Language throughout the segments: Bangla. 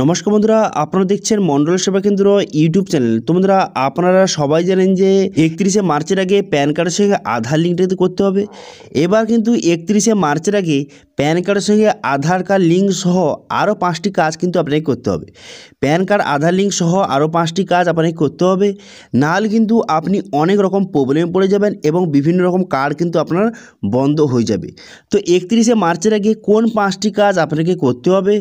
নমস্কার বন্ধুরা আপনারা দেখছেন মন্ডল সেবা কেন্দ্র ইউটিউব চ্যানেল তো বন্ধুরা আপনারা সবাই জানেন যে একত্রিশে মার্চের আগে প্যান কার্ডের সঙ্গে আধার লিঙ্কটা করতে হবে এবার কিন্তু একত্রিশে মার্চের আগে প্যান কার্ডের সঙ্গে আধার কার্ড লিঙ্ক সহ আরও পাঁচটি কাজ কিন্তু আপনাকে করতে হবে প্যান কার্ড আধার লিঙ্ক সহ আরও পাঁচটি কাজ আপনাকে করতে হবে নাহলে কিন্তু আপনি অনেক রকম প্রবলেমে পড়ে যাবেন এবং বিভিন্ন রকম কার্ড কিন্তু আপনার বন্ধ হয়ে যাবে তো একত্রিশে মার্চের আগে কোন পাঁচটি কাজ আপনাকে করতে হবে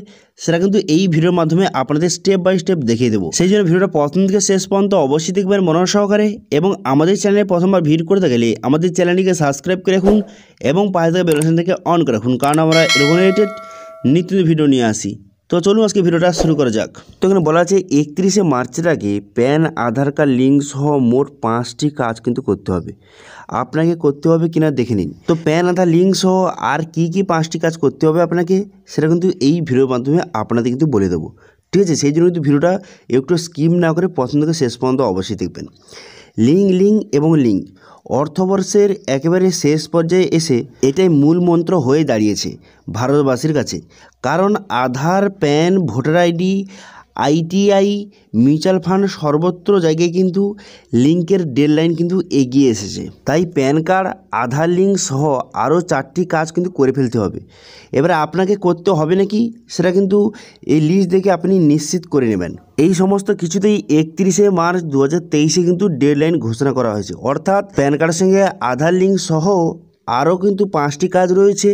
সেটা কিন্তু এই ভিডিওর মাধ্যমে আপনাদের স্টেপ বাই স্টেপ দেখিয়ে দেবো সেই জন্য ভিডিওটা প্রথম থেকে শেষ পর্যন্ত অবশ্যই দেখবেন মনোর সহকারে এবং আমাদের চ্যানেলে প্রথমবার ভিড় করতে গেলে আমাদের চ্যানেলটিকে সাবস্ক্রাইব করে রাখুন এবং পাশে থেকে বেলসন থেকে অন করে রাখুন কারণ আমরা এরকম রিলেটেড নিত্য ভিডিও নিয়ে আসি তো চলুন আজকে ভিডিওটা শুরু করা যাক তো এখানে বলা আছে একত্রিশে মার্চের আগে প্যান আধার কার্ড লিঙ্ক সহ মোট পাঁচটি কাজ কিন্তু করতে হবে আপনাকে করতে হবে কিনা দেখে নিন তো প্যান আধার লিঙ্ক সহ আর কি কি পাঁচটি কাজ করতে হবে আপনাকে সেটা কিন্তু এই ভিডিওর মাধ্যমে আপনাদের কিন্তু বলে দেবো ঠিক আছে সেই জন্য কিন্তু ভিডিওটা একটু স্কিম না করে প্রথম থেকে শেষ পর্যন্ত অবশ্যই দেখবেন লিঙ্ক লিঙ্ক এবং লিঙ্ক অর্থবর্ষের একেবারে শেষ পর্যায়ে এসে এটাই মূল মন্ত্র হয়ে দাঁড়িয়েছে ভারতবাসীর কাছে কারণ Aadhaar PAN voter ID ITI mutual fund সর্বত্র জায়গায় কিন্তু লিঙ্কের ডেডলাইন কিন্তু এগিয়ে এসেছে তাই প্যান কার্ড আধার লিঙ্ক সহ আরও চারটি কাজ কিন্তু করে ফেলতে হবে এবারে আপনাকে করতে হবে নাকি সেটা কিন্তু এই লিস্ট দেখে আপনি নিশ্চিত করে নেবেন এই সমস্ত কিছুতেই একত্রিশে মার্চ দু হাজার তেইশে কিন্তু ডেডলাইন ঘোষণা করা হয়েছে অর্থাৎ প্যান কার্ডের সঙ্গে আধার লিঙ্ক সহ আরও কিন্তু পাঁচটি কাজ রয়েছে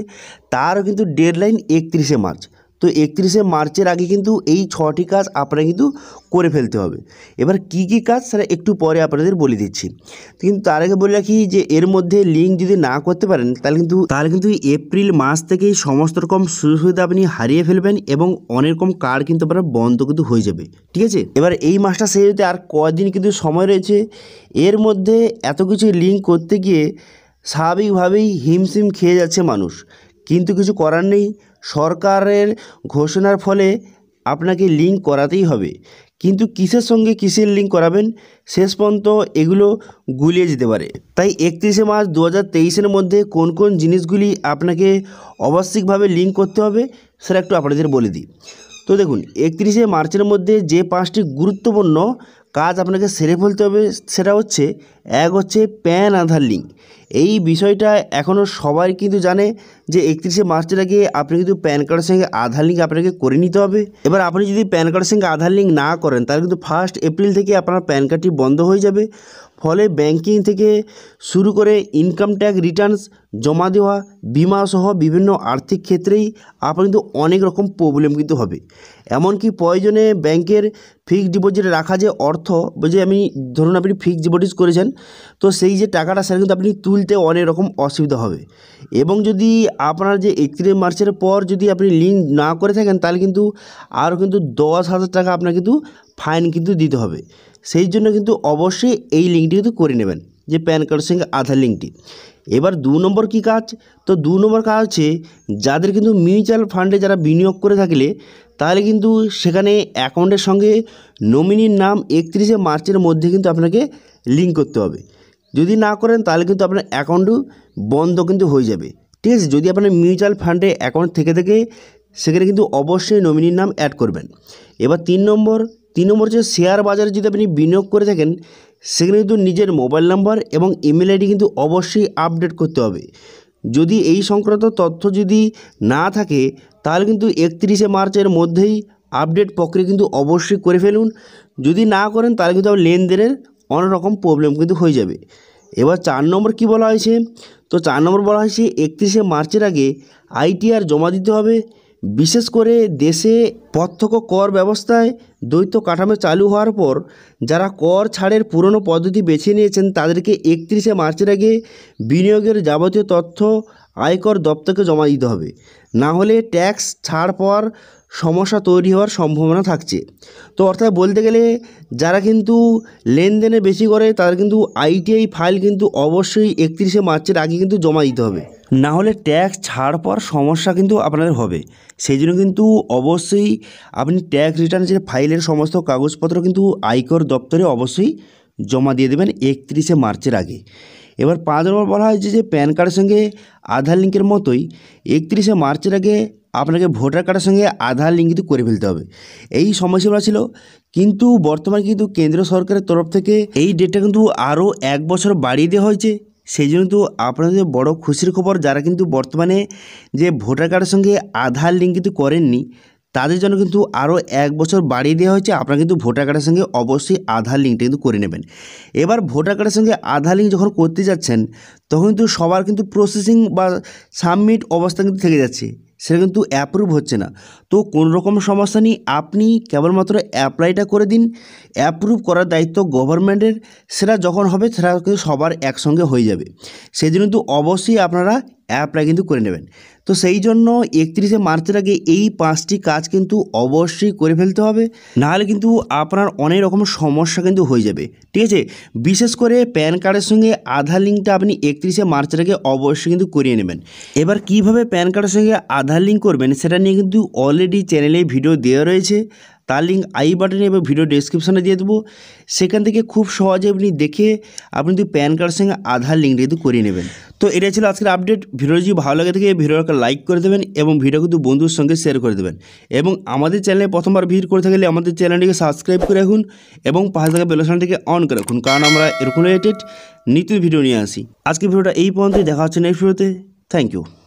তারও কিন্তু ডেডলাইন একত্রিশে মার্চ তো একত্রিশে মার্চের আগে কিন্তু এই ছটি কাজ আপনারা কিন্তু করে ফেলতে হবে এবার কি কি কাজ সেটা একটু পরে আপনাদের বলে দিচ্ছি কিন্তু তার আগে বলে রাখি যে এর মধ্যে লিঙ্ক যদি না করতে পারেন তাহলে কিন্তু তাহলে কিন্তু এপ্রিল মাস থেকেই সমস্ত রকম সুযোগ সুবিধা আপনি হারিয়ে ফেলবেন এবং অনেক রকম কার্ড কিন্তু আপনার বন্ধ কিন্তু হয়ে যাবে ঠিক আছে এবার এই মাসটা শেষ হতে আর কদিন কিন্তু সময় রয়েছে এর মধ্যে এত কিছু লিঙ্ক করতে গিয়ে স্বাভাবিকভাবেই হিমশিম খেয়ে যাচ্ছে মানুষ কিন্তু কিছু করার নেই সরকারের ঘোষণার ফলে আপনাকে লিঙ্ক করাতেই হবে কিন্তু কিসের সঙ্গে কিসের লিঙ্ক করাবেন শেষ পর্যন্ত এগুলো গুলিয়ে যেতে পারে তাই একত্রিশে মার্চ দু হাজার মধ্যে কোন কোন জিনিসগুলি আপনাকে অবশ্যিকভাবে লিঙ্ক করতে হবে সেটা একটু আপনাদের বলে দিই তো দেখুন একত্রিশে মার্চের মধ্যে যে পাঁচটি গুরুত্বপূর্ণ কাজ আপনাকে সেরে ফেলতে হবে সেটা হচ্ছে এক হচ্ছে প্যান আধার লিঙ্ক এই বিষয়টা এখনও সবাই কিন্তু জানে যে একত্রিশে মার্চের আগে আপনি কিন্তু প্যান কার্ডের সঙ্গে আধার লিঙ্ক আপনাকে করে নিতে হবে এবার আপনি যদি প্যান কার্ডের সঙ্গে আধার লিঙ্ক না করেন তাহলে কিন্তু ফার্স্ট এপ্রিল থেকে আপনার প্যান কার্ডটি বন্ধ হয়ে যাবে ফলে ব্যাংকিং থেকে শুরু করে ইনকাম ট্যাক্স রিটার্নস জমা দেওয়া বিমা সহ বিভিন্ন আর্থিক ক্ষেত্রেই আপনার কিন্তু অনেক রকম প্রবলেম কিন্তু হবে এমনকি প্রয়োজনে ব্যাংকের ফিক্সড ডিপোজিটে রাখা যে অর্থ যে আমি ধরুন আপনি ফিক্সড ডিপোজিট করেছেন তো সেই যে টাকাটা সেটা কিন্তু আপনি তুল তুলতে অনেক রকম অসুবিধা হবে এবং যদি আপনার যে একত্রিশ মার্চের পর যদি আপনি লিঙ্ক না করে থাকেন তাহলে কিন্তু আরও কিন্তু দশ হাজার টাকা আপনার কিন্তু ফাইন কিন্তু দিতে হবে সেই জন্য কিন্তু অবশ্যই এই লিঙ্কটি কিন্তু করে নেবেন যে প্যান কার্ডের সঙ্গে আধার লিঙ্কটি এবার দু নম্বর কি কাজ তো দু নম্বর কাজ হচ্ছে যাদের কিন্তু মিউচুয়াল ফান্ডে যারা বিনিয়োগ করে থাকলে তাহলে কিন্তু সেখানে অ্যাকাউন্টের সঙ্গে নমিনির নাম একত্রিশে মার্চের মধ্যে কিন্তু আপনাকে লিঙ্ক করতে হবে যদি না করেন তাহলে কিন্তু আপনার অ্যাকাউন্টও বন্ধ কিন্তু হয়ে যাবে ঠিক আছে যদি আপনার মিউচুয়াল ফান্ডে অ্যাকাউন্ট থেকে থেকে সেখানে কিন্তু অবশ্যই নমিনির নাম অ্যাড করবেন এবার তিন নম্বর তিন নম্বর হচ্ছে শেয়ার বাজারে যদি আপনি বিনিয়োগ করে থাকেন সেখানে কিন্তু নিজের মোবাইল নাম্বার এবং ইমেল আইডি কিন্তু অবশ্যই আপডেট করতে হবে যদি এই সংক্রান্ত তথ্য যদি না থাকে তাহলে কিন্তু একত্রিশে মার্চের মধ্যেই আপডেট প্রক্রিয়া কিন্তু অবশ্যই করে ফেলুন যদি না করেন তাহলে কিন্তু লেনদেনের অনেক রকম প্রবলেম কিন্তু হয়ে যাবে এবার চার নম্বর কি বলা হয়েছে তো চার নম্বর বলা হয়েছে একত্রিশে মার্চের আগে আইটিআর জমা দিতে হবে বিশেষ করে দেশে প্রত্যক্ষ কর ব্যবস্থায় দ্বৈত কাঠামো চালু হওয়ার পর যারা কর ছাড়ের পুরনো পদ্ধতি বেছে নিয়েছেন তাদেরকে একত্রিশে মার্চের আগে বিনিয়োগের যাবতীয় তথ্য আয়কর দপ্তরকে জমা দিতে হবে না হলে ট্যাক্স ছাড় পাওয়ার সমস্যা তৈরি হওয়ার সম্ভাবনা থাকছে তো অর্থাৎ বলতে গেলে যারা কিন্তু লেনদেনে বেশি করে তাদের কিন্তু আইটিআই ফাইল কিন্তু অবশ্যই একত্রিশে মার্চের আগে কিন্তু জমা দিতে হবে না হলে ট্যাক্স ছাড় পাওয়ার সমস্যা কিন্তু আপনাদের হবে সেই জন্য কিন্তু অবশ্যই আপনি ট্যাক্স রিটার্নের ফাইলের সমস্ত কাগজপত্র কিন্তু আয়কর দপ্তরে অবশ্যই জমা দিয়ে দেবেন একত্রিশে মার্চের আগে এবার পাঁচ নম্বর বলা হয়েছে যে প্যান কার্ডের সঙ্গে আধার লিঙ্কের মতোই একত্রিশে মার্চের আগে আপনাকে ভোটার কার্ডের সঙ্গে আধার লিঙ্ক কিন্তু করে ফেলতে হবে এই সময়সীমা ছিল কিন্তু বর্তমানে কিন্তু কেন্দ্র সরকারের তরফ থেকে এই ডেটটা কিন্তু আরও এক বছর বাড়িয়ে দেওয়া হয়েছে সেই জন্য তো আপনাদের বড় খুশির খবর যারা কিন্তু বর্তমানে যে ভোটার কার্ডের সঙ্গে আধার লিঙ্ক কিন্তু করেননি তাদের জন্য কিন্তু আরও এক বছর বাড়িয়ে দেওয়া হয়েছে আপনারা কিন্তু ভোটার কার্ডের সঙ্গে অবশ্যই আধার লিঙ্কটা কিন্তু করে নেবেন এবার ভোটার কার্ডের সঙ্গে আধার লিঙ্ক যখন করতে যাচ্ছেন তখন কিন্তু সবার কিন্তু প্রসেসিং বা সাবমিট অবস্থা কিন্তু থেকে যাচ্ছে সেটা কিন্তু অ্যাপ্রুভ হচ্ছে না তো কোন রকম সমস্যা নেই আপনি কেবলমাত্র অ্যাপ্লাইটা করে দিন অ্যাপ্রুভ করার দায়িত্ব গভর্নমেন্টের সেটা যখন হবে সেটা কিন্তু সবার একসঙ্গে হয়ে যাবে সেই জন্য কিন্তু অবশ্যই আপনারা অ্যাপ্লাই কিন্তু করে নেবেন তো সেই জন্য একত্রিশে মার্চের আগে এই পাঁচটি কাজ কিন্তু অবশ্যই করে ফেলতে হবে নাহলে কিন্তু আপনার অনেক রকম সমস্যা কিন্তু হয়ে যাবে ঠিক আছে বিশেষ করে প্যান কার্ডের সঙ্গে আধার লিঙ্কটা আপনি একত্রিশে মার্চের আগে অবশ্যই কিন্তু করিয়ে নেবেন এবার কিভাবে প্যান কার্ডের সঙ্গে আধার লিঙ্ক করবেন সেটা নিয়ে কিন্তু অলরেডি চ্যানেলে ভিডিও দেওয়া রয়েছে তার লিঙ্ক আই বাটনে এবং ভিডিও ডিসক্রিপশানে দিয়ে দেবো সেখান থেকে খুব সহজে আপনি দেখে আপনি যদি প্যান কার্ডের সঙ্গে আধার লিঙ্ক কিন্তু করিয়ে নেবেন তো এটা ছিল আজকের আপডেট ভিডিও যদি ভালো লাগে থাকে ভিডিওটাকে লাইক করে দেবেন এবং ভিডিও কিন্তু বন্ধুর সঙ্গে শেয়ার করে দেবেন এবং আমাদের চ্যানেলে প্রথমবার ভিড় করে থাকলে আমাদের চ্যানেলটিকে সাবস্ক্রাইব করে রাখুন এবং পাশে থাকা বেলোসানটিকে অন করে রাখুন কারণ আমরা এরকম রিলেটেড নিত্য ভিডিও নিয়ে আসি আজকে ভিডিওটা এই পর্যন্তই দেখা হচ্ছে নেক্সট ভিডিওতে থ্যাংক ইউ